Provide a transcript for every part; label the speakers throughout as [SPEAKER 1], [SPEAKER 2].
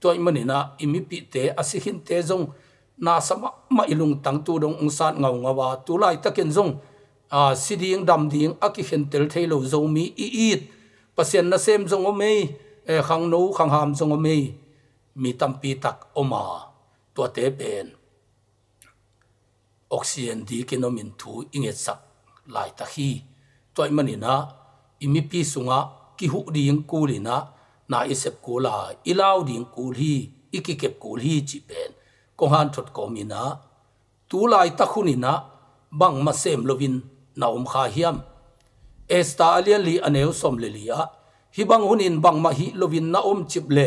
[SPEAKER 1] toy manina imi pi te asi hin te zong na sama ma ilung tăng tu dong ung san ngau ngawa tu lai takin zong a ah, siding dam ding aki hen tel thei lo zo mi i it pasien na sem zong o mei e khang no khang ham zong o mei mi tam pi tak oma to te pen oxygen di mình thu inget sắc lai ta hi toy manina imi pi sunga ki hu ding na na i sep ku la i lau ding ku hi i ki kep ku hi chi pen ko han thot ko mi na tu lai ta khuni na bang ma sem lovin na um kha hiam esta alian li aneu som le lia hi bang hunin bang ma hi lovin na om chip le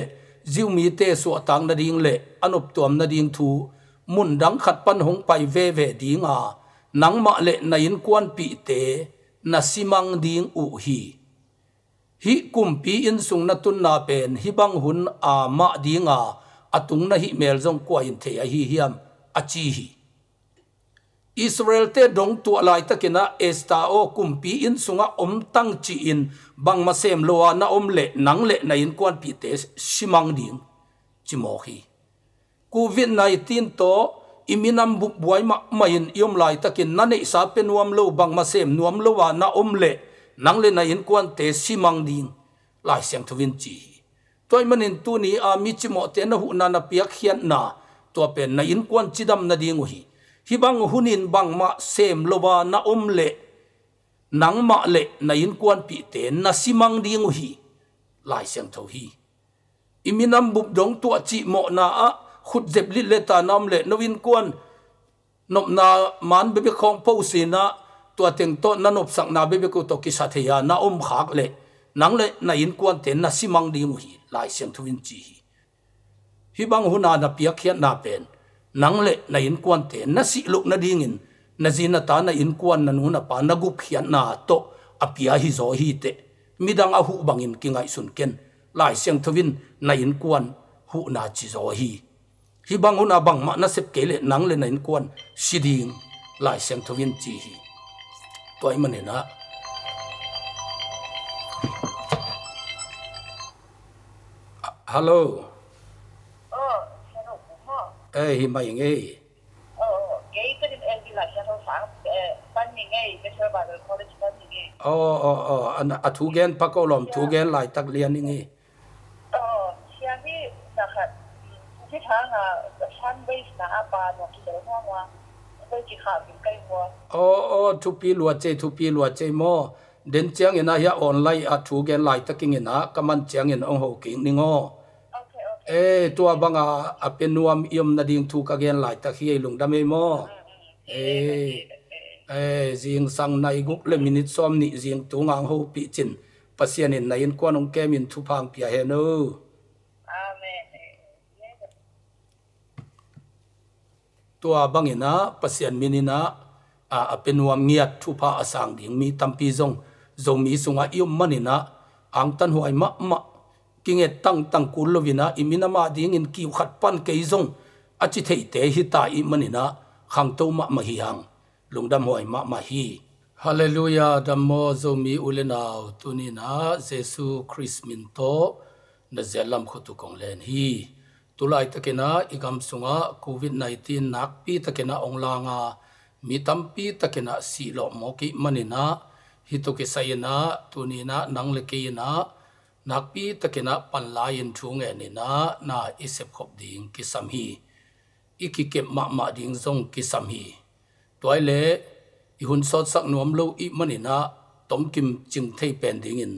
[SPEAKER 1] ziu mi te su atang na ding le anop tuam na ding thu mun dang khat pan hong pai ve ve dinga nang ma le na in kwan pi te na simang ding u hi hi kumpi in sung na tun na pen hi bang hun a ma di nga atung na hi mel zong kwa in the a hi hiam a chi hi Israel te dong tu alai takina esta o kumpi in sunga om tang chi in bang ma sem loa na om le nang le na in kwan pi te simang ding chi mo hi covid 19 to iminam bu buai ma main iom lai takin na nei sa penwam lo bang ma sem nuam loa na om le นังเลนในอินกวนเตซิมังดิงลายเสียงทวินจีตัวมันอินตัวนี้อามิจิโมเตนหูนานาเปียกเขียนนาตัวเป็นในอินกวนจิดำนาดิงหีฮิบังหุนินบังมาเซมโลวานาอมเลนังมาเลในอินกวนปีเตนนาซิมังดิงหีลายเสียงทวีอิมินัมบุบดงตัวจิโมนาอะขุดเจ็บลิเลตานามเลนวินกวนนบนามันเบบิคองพูสีนะตัวเต็งโตนันอบสังนาเบเบกุตกิสัทยานาอมขากเลยนังเลยนาอินกวนเต็นนาซิมังดีมุฮีลายเสียงทวินจีฮีฮิบังหุนานาเปียกเขียนนาเป็นนังเลยนาอินกวนเต็นนาสิลุกนาดิ่งินนาจีนาตานาอินกวนนานูนาปานากุบเขียนนาโตอภิยาฮิโซฮีเตมิดังอาหุบังอินกิงไอสุนเกนลายเสียงทวินนาอินกวนหุนาจิโซฮี hi bang hun abang ma na sep kele nang le na in kwan siding lai sem thovin chi hi tôi mà nè hello à, ờ hello cũng mà ê hi mày nghe ờ cái cái em đi lại hello sáng ban mình nghe cái chơi bà rồi college ban mình nghe ờ ờ ờ anh à thu gen bắt câu lòng thu dạ. gen lại tắc liền nghe ờ xem đi đặc biệt cái tháng à fan base là apa nó chỉ để tôi chỉ chụp những cây mùa ô ô chú pi lùa chê chú pi lùa chê mô đến chiang ina ya online a thu gen lai taking ina kaman chiang in ong ho king ningo e tua banga a penuam yom na ding thu ka gen lai ta khi lung dam mo e e riêng sang nai guk le minute som ni jing tu ngang ho pi chin pasian in nai in ông kem in thu phang pia he no ตัวบางอย่างนะปัจจัยมินินะอ่าเป็นวามเงียดทุพาอสังดิ่งมีตั้มปีจงจงมีสุงอาอิมมันินะอังตันหัวมะมะกิ่งเอตั้งตั้งกุลวินะอิมินามาดิ่งินกิวขัดปั้นเกยจงอจิเทเตหิตาอิมันินะขังตัวมะมะฮิฮังลุงดำหัวมะมะฮีฮาเลลูยาดัมโมจงมีอุเลนาวตุนินะเจสุคริสมินโตนะเจลัมขุตุกงเลนฮี tulai takena igam sunga covid 19 nakpi takena onglanga mitampi takena si lo moki manina hitoke sayena tunina nanglekena nakpi takena panlayin thunge nina na isep khop ding kisamhi iki ke ma ma ding zong kisamhi toile ihun sot sak nuam lo i manina tomkim ching thei pen dingin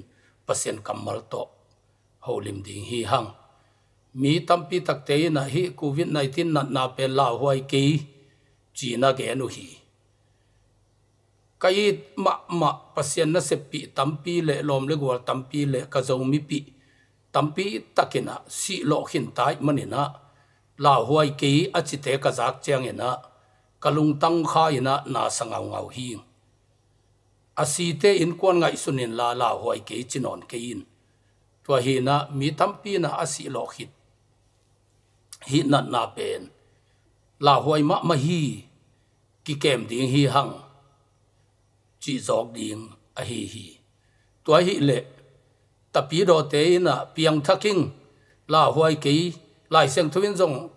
[SPEAKER 1] pasien kamal to holim ding hi hang mi tampi tak te na hi covid 19 nat na pe la huai ki china ge nu hi kai ma ma pasien na se pi tampi le lom le gwal tampi le ka zo mi pi tampi takina si lo khin tai manina la huai ki achi te ka zak chang ina e kalung tang kha ina e na sangau ngau hi asi te in kwan ngai sunin la la huai ki chinon ke in tua hi na mi tampi na asi lo khit hi nat na pen la hoi ma ma hi ki kem ding hi hang chi zok ding a hi hi tua hi le tapi ro te na piang thaking la hoi ki lai seng thuin zong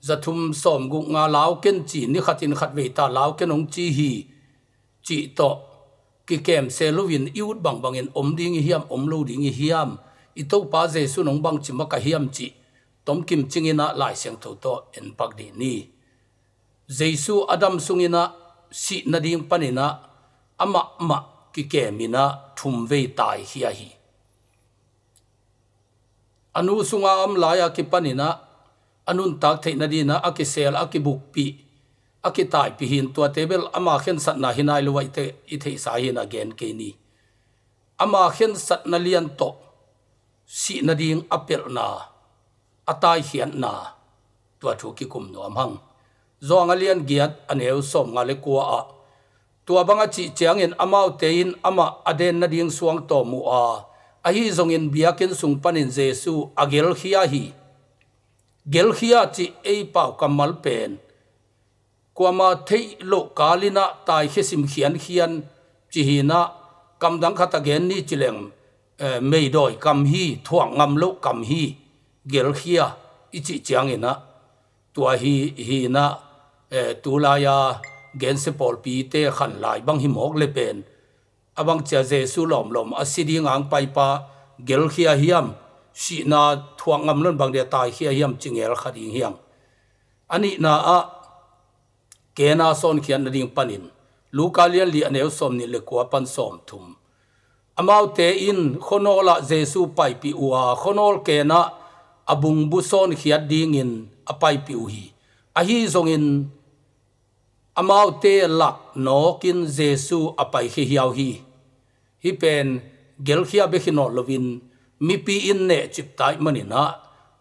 [SPEAKER 1] za thum som gu nga lao ken chi ni khatin khat ve ta lao ken ong chi hi chi to ki kem se luin iut bang bangin om ding hiam om lu ding hiam itau pa je su nong bang chi ma ka hiam chi tom kim chingina lai seng tho to en pak di ni jesu adam sung sungina si nading panina ama ma ki ke mina thum ve tai hi hi anu sunga am laya ki panina anun tak thei nadina akisel akibuk pi akitai pi hin tua table ama khen sat na hinai luwai te i thei sa hin again ke ni ama khen sat na lian to si nading apel na atai hian na tua thu ki kum no amhang zonga lian giat aneu som nga le kwa a tua banga chi chiang in amau tein ama aden na ding suang to mu a ahi zong in biakin sung pan panin jesu agel khia hi gel khia chi ei pau kamal pen kwama thei lo kalina tai sim khian khian chi hi na kam dang khata gen ni chileng eh, mei doi kam hi thuang ngam lo kam hi เกลขี้อ่ะอีจีจังอินะตัวฮีฮีนะเอ่อตัวลายาเกนสปอลปีเตะขันไหลบังฮิมอกเลเป็นอาบางเจ้าเจสูหลอมหลอมอาศิดีงางไปปะเกลขี้อ่ะฮิมสีนาทวงงำน้นบางเดียตายฮียอ่ะฮมจึงเอลขัดอิงฮิมอันนี้นะอ่ะเกนาสอนเขียนนดิ่งปนิมลูกาเลียนลีอเนวสมนิเลกัวปันสมทุมอามาอุเตอินคนอลลเจสูไปปีอัวคนอลเกนาอบุงบุซนขีดดีงินอภัยผิวฮีอหีทรงินอามาเตลักนอกินเจสูอภัยขี้ยาวฮีฮีเป็นเกลขี้บิขินอลวินมีปีอินเนจิตไตมันินะ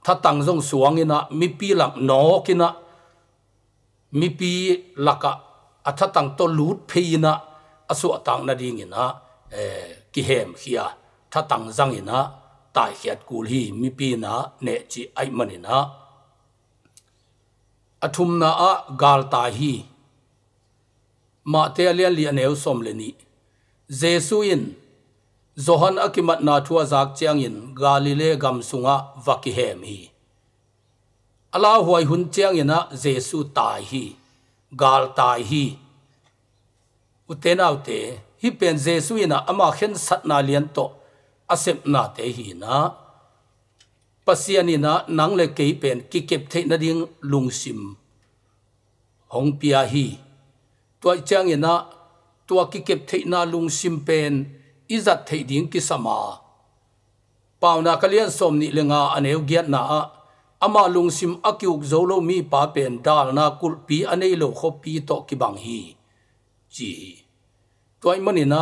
[SPEAKER 1] ถ้าตั้งทรงสวงินะมีปีหลักนอกินะมีปีหลักอะถ้าตั้งตัวลูดพีนะอสุตังนาดีงินะเอ่อกิเหมขี้ถ้าตั้งจังินะ tại hiện kul hi mi pi na ne chi ai mani na athum na a gal ta hi ma te alian li aneu som le ni jesu in zohan akimat na thua zak chiang in galile gam sunga vaki hem hi ala huai hun chiang ina jesu tai hi gal tai hi utena utte hi pen jesu ina ama khen na lian to asep na te hi na pasiani na nang le ke pen ki kep the na ding lung sim hong pia hi tua chang e na tua ki kep the na lung sim pen izat the ding ki sama pauna kalian som ni lenga aneu giat na a ama lung sim akiuk zolo mi pa pen dal na kul pi anei lo kho pi to ki bang hi chi toy mani na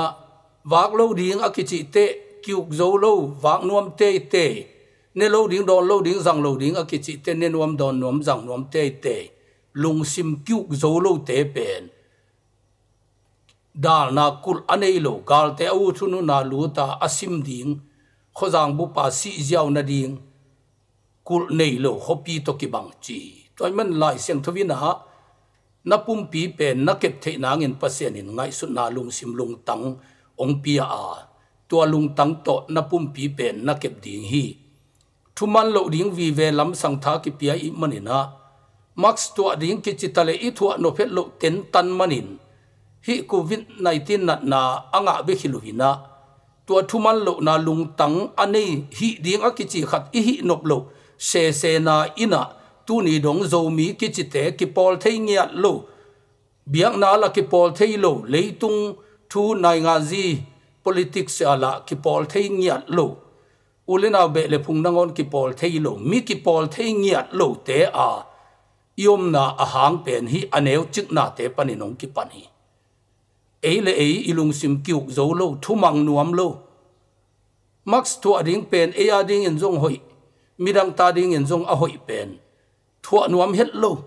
[SPEAKER 1] wak lo ding akichi te kiu zo lo vang nuam te te ne lo ding don lo ding zang lo ding a ki chi te ne nuam don nuam zang nuam te te lung sim kiu lâu lo bền pen dal na anh ấy lâu gal te au chu nu na lúa ta asim ding kho jang bu pa si nà na ding kul nei lo hopi to ki bang chì tôi man lại xem thu vi na ha na pum pi pe na kep the na ngin pasen in ngai su na lung sim lung tang ong pia a ตัวลุงตังโตนับปุ่มปีเป็นนักเก็บดิ่งฮีทุมันโลดิ่งวีเวลำสังทากิเปียอิมันนะมักตัวดิ่งกิจิตาเลอิทัวโนเพลโลเต็นตันมันินฮีโควิดไนตินนัดนาอ่างเบคิลุวินะตัวทุมันโลนาลุงตังอันนี้ฮีดิ่งอกิจิขัดอิฮีนบโลเซเซนาอินะตูนีดงโจมีกิจิเตกิปอลเทียงยัดโลเบียงนาละกิปอลเทียโลเลยตุงทูนายงาจี politics ya la ki pol thei ngiat lo ulena be le phung năng on ki pol thei lo mi ki pol thei ngiat lo te a yom na a hang pen hi aneu chức na te pani nong ki pani ei le ei ilung sim kiuk zo thu măng nuam lo max thu ading pen e yên dung zong mi midang ta ding yên dung a hoi bền, thua nuam het lo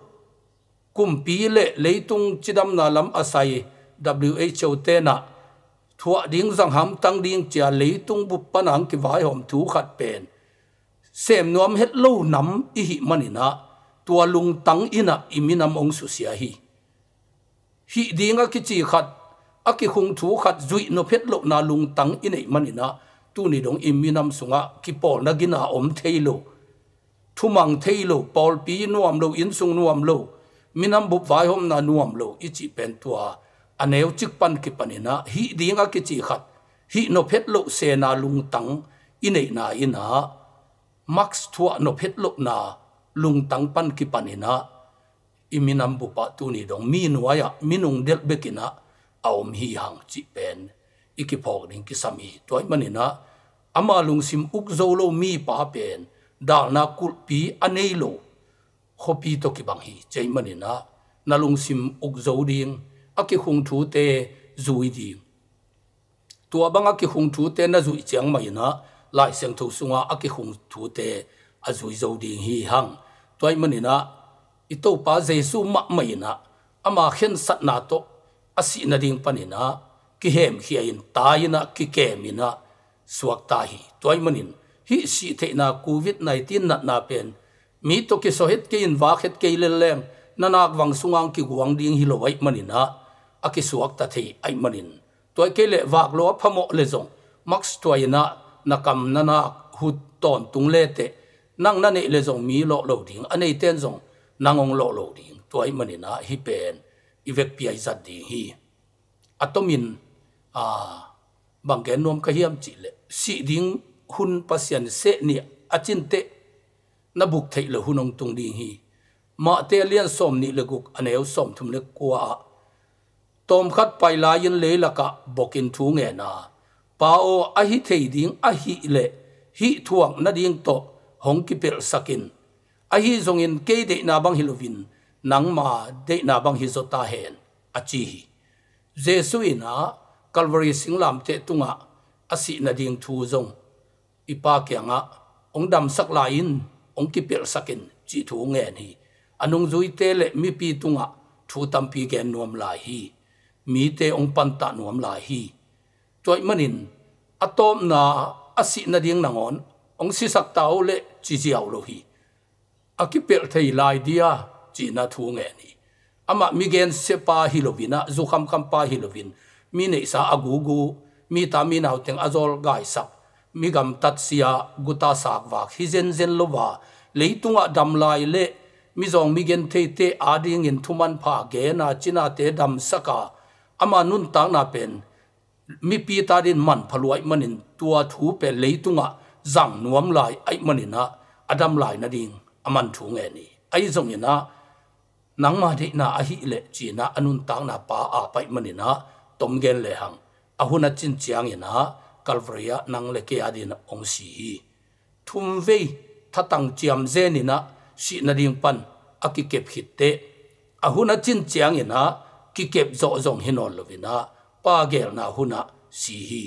[SPEAKER 1] kum pi le leitung đâm na lam asai who te na thua ding zang hàm tang ding chia lấy tung bu panang ki vai hom thu khat pen sem nuam het lo nam mà hi manina tua lung tang ina iminam ong su sia hi hi dinga ki chi khat aki khung thu khát zui no hết lo na lung tang i nei manina tu ni dong iminam sunga ki pol thay gina thu theilo thay theilo pol pi nuam lo yên sung nuam lo minam bu vai hom na nuam lo i chi pen tua aneu chik pan ki panina hi dinga ki chi khat hi no phet lo se na lung tang inei na ina max thua no phet lo na lung tăng tang pan ki imi nam bu pa tu ni dong mi nuwa ya minung del bekina aum hi hang chi pen ikipok ding ki sami toy manina ama lung sim uk zo lo mi pa pen dal na kul pi anei lo khopi to ki bang hi chei na lung sim uk zo ding aki khung thu te zui di tua bang aki khung thu te na zui chang mai na lai seng thu sunga aki khung thu te a zui zo ding hi hang toy mani na ito pa jesu ma mai na ama khen sat na to asi na ding pani na ki hem hi in ta ina ki ke mi na suak ta hi toy manin hi si the na covid 19 na na pen mi to ki sohet ke in wa khet ke lelem nanak wang sungang ki guang ding hi lowai manina อากิสุักตะทีไอมันินตัวเกลวากลัวพมเลจงมักตัวยนะนักกรรมนันาหุดตอนตุงเลเตนั่งนั่นเลจงมีโลโลดิงอันนี้เต้นจงนางองโลโลดิงตัวไอมันินะฮิเป็นอีเวกเปียจัดดิงฮีอตมินอ่าบางแกนวมขยิมจิเลสีดิงหุนปัสยันเสเนียอาจินเตนบุกเทเลหุนองตุงดิงฮีมาเตเลียนสมนิเลกุกอนเอวสมทุมเลกัว tom khat pai la in là cả bọc bokin thu nge na pa o a hi thei ding a hi le hi thuak na ding to hong ki pel sakin a hi zong in ke de na hi hilovin nang ma de na bang hi zota hen a chi hi jesu ina calvary singlam te tunga asi na ding thu zong ipa kyanga ông dam sắc la in ông ki pel sakin chi thu nge ni anung zui te le mi pi tung tunga thu tam pi gen nuam la hi mi te ong pan ta nuam la hi choi manin atom na asi na ding nangon ong si sak tau le chi chiao lo hi akipel thei lai dia chi na thu nge ni ama mi gen se pa hi lovina zu kham kham pa hi lovin mi nei sa agugu mi ta mi nau teng azol gai sak mi gam tat sia guta sak wa hi zen zen lova leitunga dam lai le mi zong mi gen thei te ading in thuman pha ge na china te dam saka อมานุนตางนาเป็นมีปีตาดินมันพลวยมันินตัวถูเป็นเลยตุงะจังนวมลายไอมันินะอดัมลายนาดิงอมันถูงแอนี่ไอทรงยินะนังมาดินาอหิเลจีนาอนุนตางนาป้าอาไปมันินะตมเกลเลหังอหุนจินจียงยินะกัลฟรียะนังเลเกียดินองศีทุมววทัตังจียมเจนินะสินาดิงปันอกิเก็บขิดเตอหุนจินจียงยินะ ki kep zo zong hinon lovina pa gel na huna si hi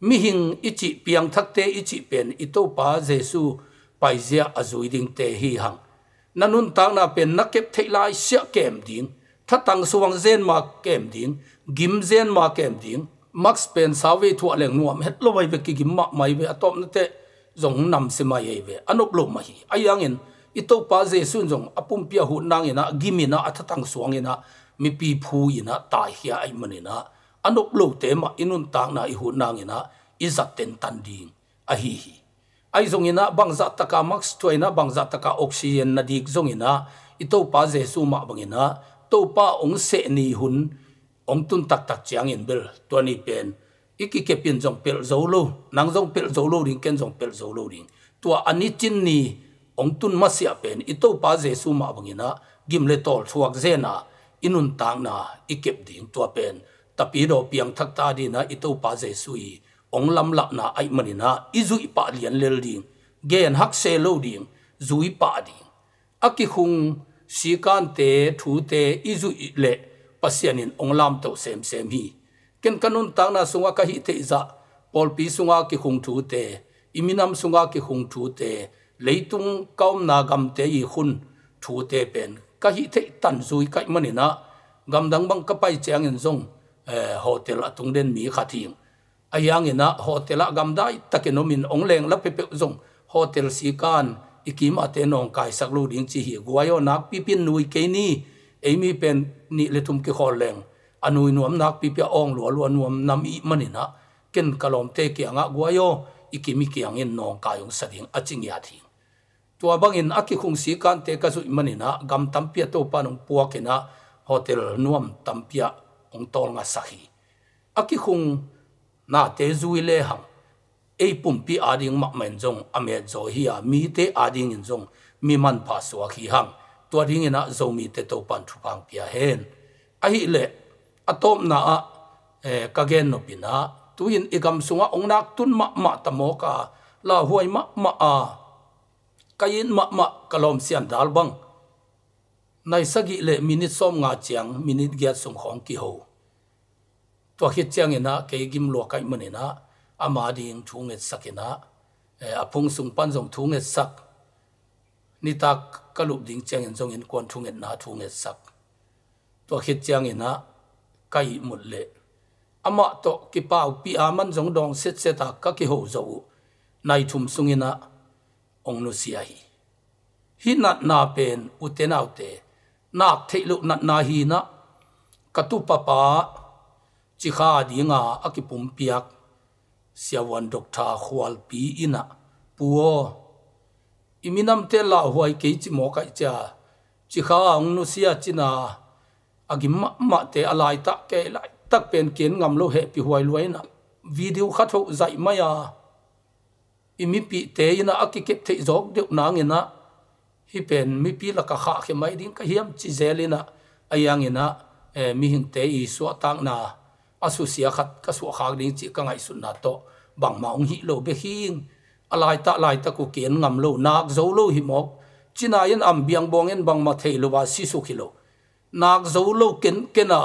[SPEAKER 1] mi hing ichi piang thakte ichi pen ito pa jesu paizia azui ding te hi hang nanun tang na pen na kep thailai sia kem ding tang suwang zen ma kem ding gim zen ma kem ding max pen sawe thua leng nuam het lo wai ve ki gim ma mai ve atop na te zong nam se mai ye ve anop lo ma hi ayang in ito pa jesu zong apum pia hu nang ina gimina athatang suang ina mi pi phu ina tai hia ai manina anok lo te ma inun tang na i hu na ina izat ten tan ding a hi hi ai zong ina bang za taka max to ina bang za taka oxygen na dik zong ina ito pa jesu ma bang ina to pa ong se ni hun ong tun tak tak chiang in bel to ni pen iki ke pin jong pel zo lo nang jong pel zo lo ring ken jong pel zo lo ring to ani chin ni ong tun ma sia pen ito pa jesu ma bang ina gim le tol thuak zena inun tang na ikep ding tua pen tapi do piang thak ta di na itu pa je sui ong lam lak na ai mani na izu ipa lian lel ding gen hak se lo ding zui pa ding aki khung si kan te thu te izu i le pasianin ong lam to sem sem hi ken kanun tang na sunga ka hi te za pol pi sunga ki khung thu te iminam sunga ki khung thu te leitung kaum na gam te i khun thu te pen ก็ฮิตตันซุยก็มันนี่นะกำลังบังก็ไปเชียงยงนส่งเอ่อโฮเทลตรงเดินมีขัดทิ้งไอ้ยังเี่นนะโฮเทลกำได้ตะเกินอมินองเลงแล้วไปเปส่งโฮเทลสีกันอีกีมาเตนองกายสักลูดิ้งจีฮีกัวยอนักปี่พี่นนุยเกนี่ไอ้มีเป็นนี่เลทุมกี่คนแรงอันนุยนวมนักปี่พี่องหลัวลวนนวมนำอีมันนี่นะเกินกะลอมเตเกียงะกัวยอ อีกีมีเกียงเงินนองกายองสัตยดิ้งอัจฉริยะทิ้งตัวบางอินอักคุงสีกันเตกจุมันนะกำตั้มเปียตัวปานงปัวกินะโฮเทลนวมตั้มเปียองตอลงาสักฮีอักคุงนาเตจุยเลหังไอปุ่มปีอาดิงมักเหม็นจงอเมจโจฮียมีเตอาดิงอินจงมีมันผาสวกีหังตัวดิ้งนะโจมีเตตัวปันทุพังเปียเฮนไอเละอตอมนาเอกะเกนนบินะตุยินอีกำสุงะองนักตุนมะมะตะโมกาลาหวยมะมะอา cái mạ ma ma kalom sian dal bang nai sagi le minute som nga chiang minute gya sum khong ki ho to khit chiang ina ke gim lo kai man ina ama ding thu nge sakina e, a phung sung pan jong thu nge sak ni tak kalup ding chiang in jong in kon thu nge na thu nge sắc, to khit chiang ina kai mut le ama to ki pau pi aman jong dong set set ta ka ki ho zo nai thum sungina ông nói xia hi hi nát na bên u nào uten na nak theilu nát na hi na katu papa chi kha dinga akipum piak siawan dokta khwal pi ina puo nam te la huai ke chi mò cái cha chi kha ong nu sia china agim ma ma te alai ta ke lai tak pen kien ngam lo he pi huai luai na video khát khatho zai maya imi pi te ina aki kep thei jok na nang ina hi pen mi pi la ka kha khe mai ding ka hiam chi zelina ayang ina e mi hing te i so tang na asu sia khat ka su khak ding chi ka ngai sun na to bang ma ong hi lo be hing lai ta lai ta ku kien ngam lo nak zo lo hi mok china yen am biang bong en bang ma thei lo wa si su khi lo nak zo lo ken kena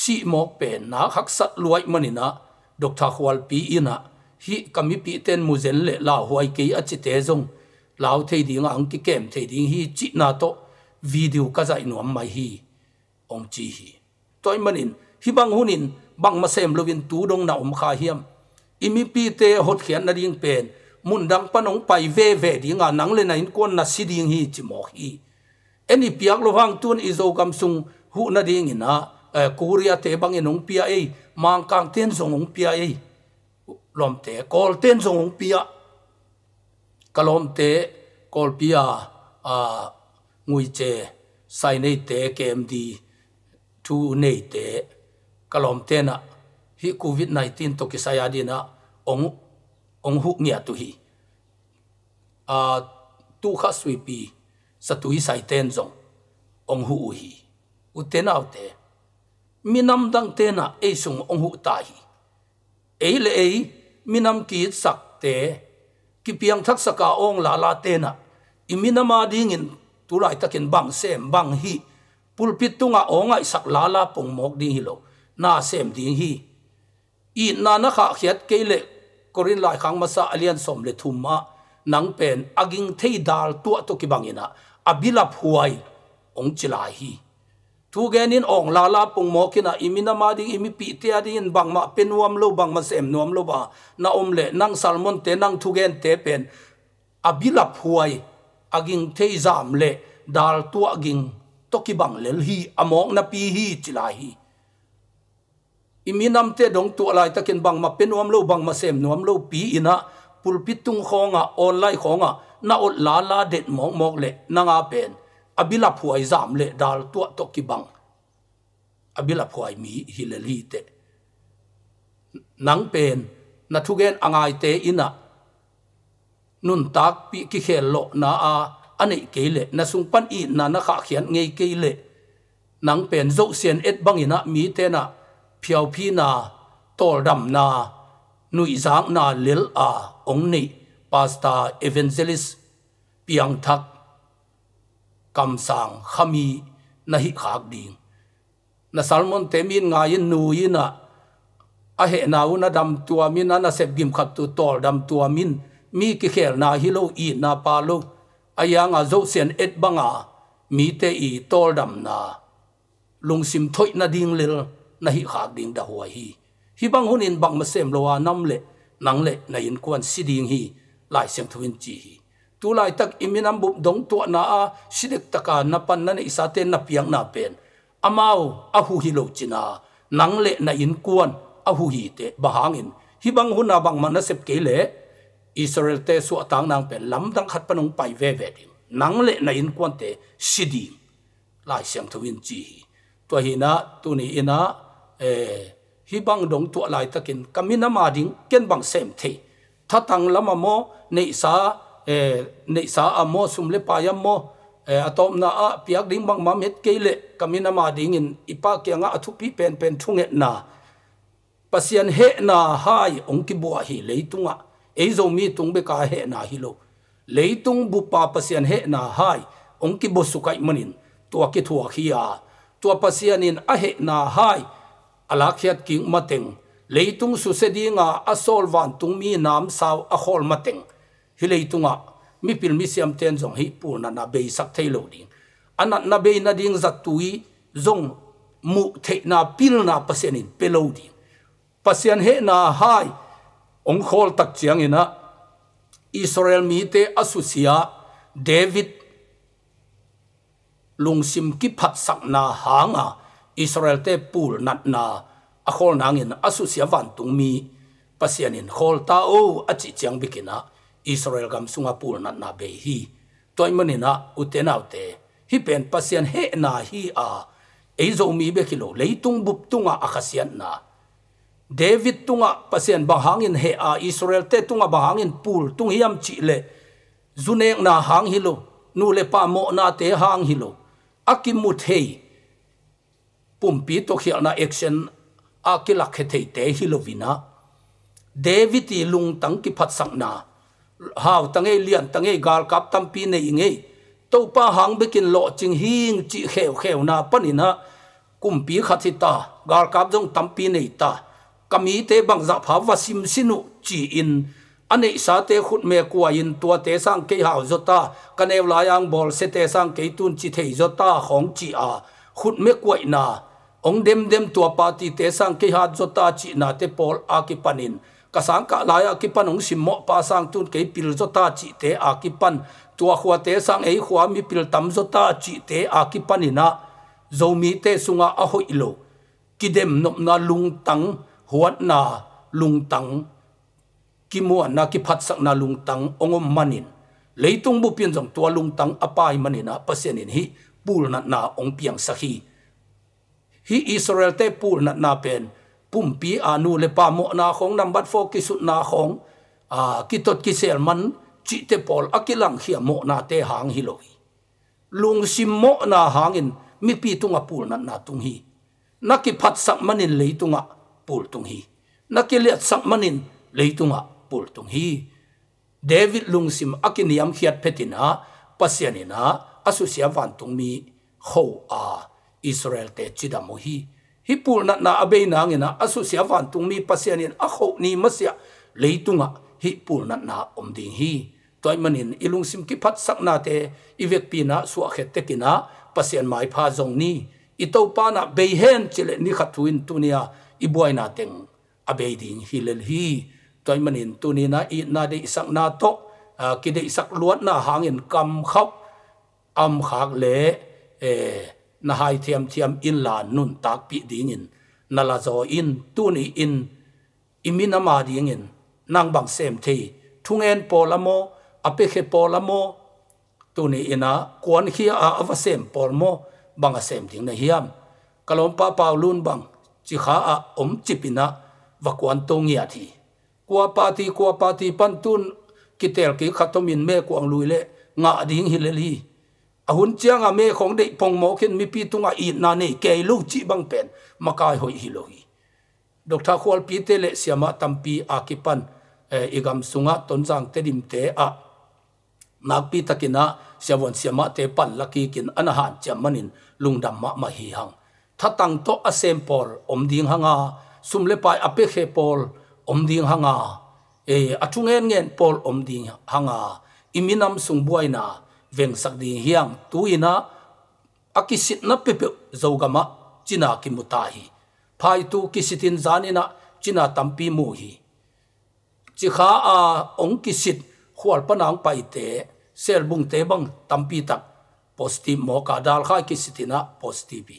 [SPEAKER 1] si mok pen na khak sat luai manina dokta khwal pi ina hi kami pi ten mu zen le la huai ke a chi te zong lao thei ding ang ki kem thei ding hi chi na to video ka zai nuam mai hi ong chi hi toy manin hi bang hunin bang ma sem lovin tu dong na um kha hiam imi pi te hot khian na ding pen mun dang panong pai ve ve ding a nang le na in kon na si ding hi chi mo hi eni piak lo hang tun izo kam sung hu na ding ina eh, korea te bang enong pia ei mang kang ten zong ong pia ei lom te kol ten zong hong pia ka lom te kol pia a ngui che sai nei te kem di thu nei te ka te na hi covid 19 to ki sai ya dina ong ong hu nia tu hi a tu kha sui pi sa tu hi sai ten zong ong hu hi u te na te minam dang te na e sung ong hu ta hi ei le ei minam ki sakte ki piang thak saka ong la la te na iminama ding in turai takin bang sem bang hi pulpit tunga onga isak la la pong mok ding hi lo na sem ding hi i na na kha khiat ke le korin lai khang masa alian som le thumma nang pen aging thei dal tu to ki bangina abila phuai ong chilai hi thu gen in ong la la pung mo kina imina ma ding imi pi te adi in bang ma pen nuam lo bang ma sem nuam lo ba na om le nang salmon te nang thu gen te pen abila phuai aging te zam le dal tu aging toki bang lel hi among na pi hi chilai hi nam te dong tu lai takin bang ma pen nuam lo bang ma sem nuam lo pi ina pulpit tung khonga online khonga na ot la la det mok mok le nanga pen abila phuai zam le dal tua to ki bang abila phuai mi hi le li te nang pen na thu gen angai te ina nun tak pi ki khel lo na a ani ke le na sung pan i na na kha khian ngei ke le nang pen zo sian et bang ina mi te na phiao phi na tol dam na nui zang na lil a ong ni pasta evangelist piang thak cầm sang khami na hi khak đi. na salmon temin nga yin nu yin a a he na na đâm tua min na na sẹp gim khát tu tol đâm tua min mi ki khel na hi lo i na pa lo ayang a zo sen et à, mi te i tol đâm na lung sim thôi na ding lil na hi khak đi, da hua hi hi băng hôn in bang ma sem lo wa à nam lệ, nang lệ na in quan si ding hi lại sem thuin chi hi ตัวไหนตักอิมินัมบุดงตัวน้าสิเด็กตะกานับปันนั้นอีสัตย์นับยังนับเป็นอามาวอาหูฮิโลจินานังเล่นินกวนอาหูฮีเตบาฮังอินฮิบังหุนาบังมันสิบเกลเลอิสราเอลเตสวตางนังเป็นลำดังขัดปนงไปเวเวดินนังเล่นินกวนเตสิดีลายเสียงทวินจีตัวฮีนาตัวนี้นะเอฮิบังดงตัวไหลตะกินกามินามาดิงเกนบังเซมเทถ้าตังลำมโมในอิซา nei sa amo sum le pa yam mo atom na a piak ding bang mam het kele kamina ma ding in ipa ke nga athu pi pen pen thunget na pasian he na hai ông hì lấy tung hi ấy eizo mi tung tungbe ka he na hi lo leitung bu pa pasian he na hai ông ong ki bo sukai in, tua ki thua khia à. tua pasian in a he na hai alakhiat à king mateng leitung su se dinga asol wan tung mi nam saw a khol mateng hi le tunga mi pil mi siam ten jong hi pu na na be sak thei lo ding ana na be na ding zat tui zong mu the na pil na pasian in pelo ding pasian he na hai ong khol tak chiang ina Israel mi te asusia David lungsim ki phat sak na hanga Israel te pul nat na a khol in asusia van tung mi pasianin in khol ta o achi chiang bikina Israel gam Singapore na na be hi toy mani na uten autte hi pen pasien he na hi a eizo mi be kilo leitung bup tunga akhasian na David tunga pasien bahangin he a Israel te tunga bahangin pul tung hiam chi le zuneng na hang hilo nu le pa mo na te hang hilo akimut hei pumpi to khia na action akilak he te hilovina David lung tang ki phat sang na hào tăng ấy liền tăng ấy gal cáp tam pi này ngay tàu pa hàng bị kinh lộ chính hiên chỉ khèo khèo na bắn in ha cùng pi khát thịt ta gal cáp giống tam pi này ta cầm ý tế bằng giáp pháp và sim sinu chỉ in anh ấy sa tế khut mẹ qua in tua tế sang cây hào cho ta cái này lai ang bol sẽ tế sang cây tuân chỉ thấy cho ta khóng chỉ à khut mẹ quậy na ông đem đem tua party tế sang cây hào cho ta chỉ na tế pol a cái kasang ka laya kipan ong simmo pa sang tun ke pil zota chi te a kipan tua khua te sang ei khua mi pil tam zota chi te a kipan ina zomi te sunga a ho ilo kidem nop na lung tang huat na lung tang kimua na ki phat sak na lung tang ongom manin leitung bu pian jong tua lung tang apai manina pasenin hi pul na na ong piang sakhi hi israel te pul na na pen ปุ่มปีอานูเลปาโมนาของนัมบัดโฟกิสุนาของอ่ากิติกิเซลมันจิตเตปอลอกิลังเขียโมนาเตหางฮิโลยลุงซิมโมนาหางินมีปีตุงอปูลนันนาตุงฮีนักกิพัดสักมันินเลยตุงอปูลตุงฮีนักกิเลียดสักมันินเลยตุงอปูลตุงฮีเดวิดลุงซิมอกินิยมเขียดเพตินาปัสยานินาอสุเสียวันตุงมีโฮอาอิสราเอลเตจิดามฮี hi pul na na abe na ngena asu sia van tung mi pasian in a kho ni masia leitunga hi pul na na om ding hi toy manin ilung sim ki phat sak na te ivek pi na su khet te kina pasian mai pha jong ni itau pa na be hen chile ni khathuin tunia ibuai na teng abe ding hi lel hi toy manin tuni na i na de sak na to ki de sak luat na hangin kam khóc am khak le eh na hai thiam thiam in la nun tak pi ding in na la zo in tu ni in imina ma ding in nang bang sem thi thungen polamo ape khe polamo tu ni ina kon khi a ava sem polmo bang a sem ding na hiam kalom pa paulun bang chi kha a om chipina và quan tô nghĩa thì qua pa ti qua pa ti pan tun kitel ki khatomin me kuang lui le nga ding hi le li a hun chiang a me khong dei pong mo khen mi pi tunga i na nei ke lu chi bang pen makai hoi hi lohi doctor khol pi te le siama tampi akipan eh, igam sunga tonjang te dim te a nak pi takina siawon siama te pan laki kin anahan chamanin lungdam ma ma hi hang thatang to asem pol om ding hanga sumle pai ape khe pol om ding hanga e en ngen pol om ding hanga iminam na veng sak ding hiang tu ina akisit na pepe zogama china ki muta hi phai tu kisitin zanina china bí mu hi chi kha a ong kisit khwal panang pai te sel bung te bang tampi tak positive mo ka dal kha kisitina positive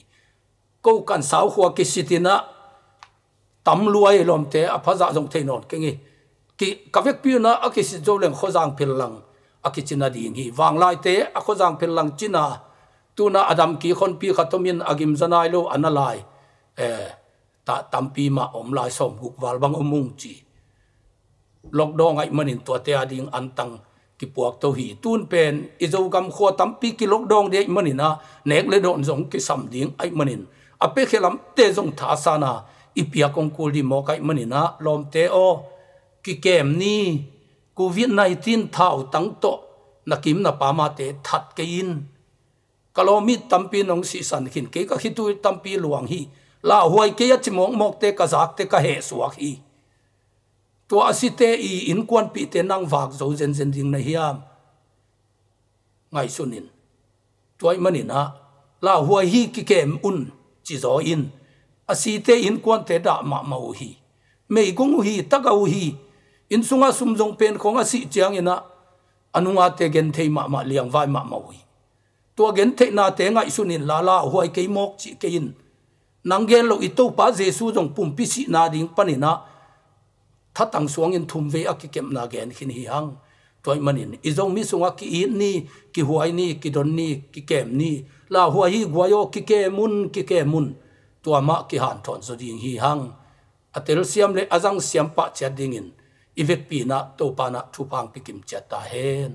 [SPEAKER 1] ko kan sau khwa kisitina tam luai lom te a phaza jong theinon kengi ki kavek pi na a kisit jo khó khozang phil lang akichina ding hi wang lai te akhozang phel lang china tuna adam ki khon pi khatomin agim zanai lo analai e ta tampi ma om lai som guk wal bang omung chi lockdown ai manin to te ading antang ki puak to hi tun pen izo gam kho tampi ki lockdown de manina nek le don zong ki sam ding ai manin ape khelam te zong tha sana ipia kong kul di mo kai manina lom te o ki kem ni COVID-19 thảo tăng to na kim na pa ma te that ke in kalomi tampi nong si san khin ke ka khitu tampi luang hi la huai ke ya chimong mok te ka zak te ka he suak hi to asite i in kwan pi te nang vak zo zen zen ding na hiam ngai sunin toy manin ha la huai hi ki kem un chi zo in asite in kwan te da ma mau hi mei gung hi tagau hi in sunga sum jong pen khong a si chiang ina anunga te gen thei ma ma liang vai ma mawi to gen thei na te ngai sunin la la huai ke mok chi ke in nangen lo ito pa jesu jong pum pi si na ding panina thatang suang in thum ve aki kem na gen khin hi hang toy manin izong mi sunga ki i ni ki huai ni ki don ni ki kem ni la huai hi guayo ki ke mun ki ke mun tua ma ki han thon zo ding hi hang atel siam le azang siam pa chat ding in อีเวกปีนาตัวปานาทุพังปิกิมเจตาเฮน